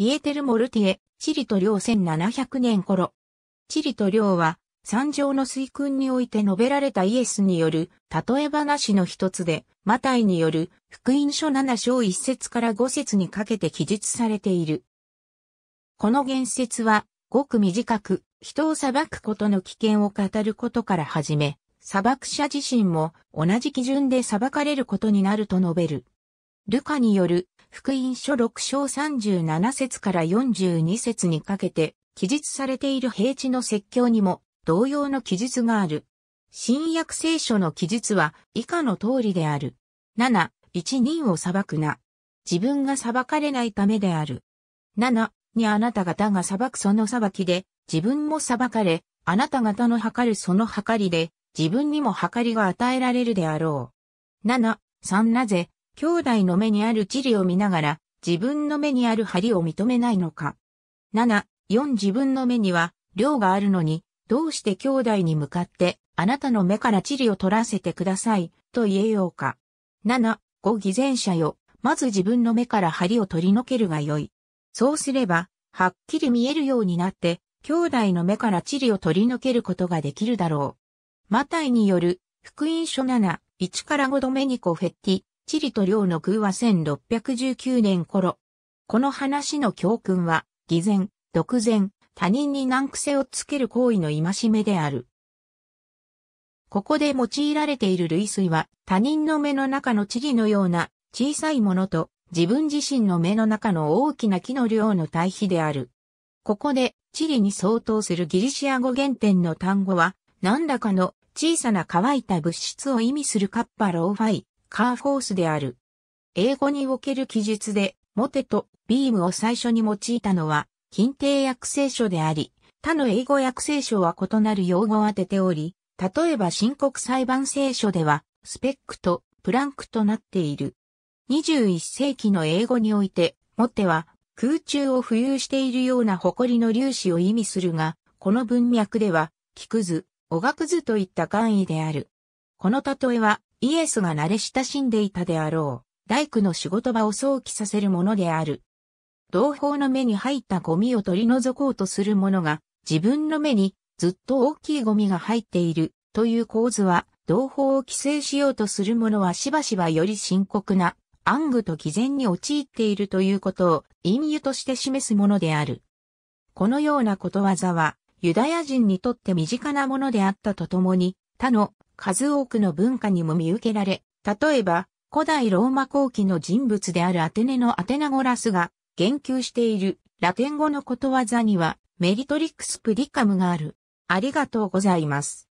ピエテル・モルティエ、チリとウ1700年頃。チリとウは、山上の水訓において述べられたイエスによる、例え話の一つで、マタイによる、福音書7章1節から5節にかけて記述されている。この言説は、ごく短く、人を裁くことの危険を語ることから始め、裁く者自身も同じ基準で裁かれることになると述べる。ルカによる福音書6章37節から42節にかけて、記述されている平地の説教にも同様の記述がある。新約聖書の記述は以下の通りである。7、一人を裁くな。自分が裁かれないためである。7、にあなた方が裁くその裁きで、自分も裁かれ、あなた方の測るその測りで、自分にも測りが与えられるであろう。7、3なぜ、兄弟の目にある地理を見ながら、自分の目にある針を認めないのか。七、四自分の目には、量があるのに、どうして兄弟に向かって、あなたの目から地理を取らせてください、と言えようか。七、五、偽善者よ。まず自分の目から針を取り除けるがよい。そうすれば、はっきり見えるようになって、兄弟の目から地理を取り除けることができるだろう。マタイによる、福音書七、一から五度目にコフェッティ、地理と領の空は1619年頃。この話の教訓は、偽善、独善、他人に難癖をつける行為の戒めである。ここで用いられている類推は、他人の目の中の地理のような小さいものと、自分自身の目の中の大きな木の量の対比である。ここで、地理に相当するギリシア語原点の単語は、何らかの小さな乾いた物質を意味するカッパローファイカーフォースである。英語における記述で、モテとビームを最初に用いたのは、近定訳聖書であり、他の英語訳聖書は異なる用語を当てており、例えば申告裁判聖書では、スペックとプランクとなっている。21世紀の英語において、モテは空中を浮遊しているような誇りの粒子を意味するが、この文脈では、木くず、おがくずといった簡易である。この例えは、イエスが慣れ親しんでいたであろう、大工の仕事場を想起させるものである。同胞の目に入ったゴミを取り除こうとする者が、自分の目にずっと大きいゴミが入っているという構図は、同胞を規制しようとする者はしばしばより深刻な暗愚と偽善に陥っているということを隠喩として示すものである。このようなことわざは、ユダヤ人にとって身近なものであったとともに、他の数多くの文化にも見受けられ、例えば、古代ローマ後期の人物であるアテネのアテナゴラスが言及しているラテン語のことわざにはメリトリックスプリカムがある。ありがとうございます。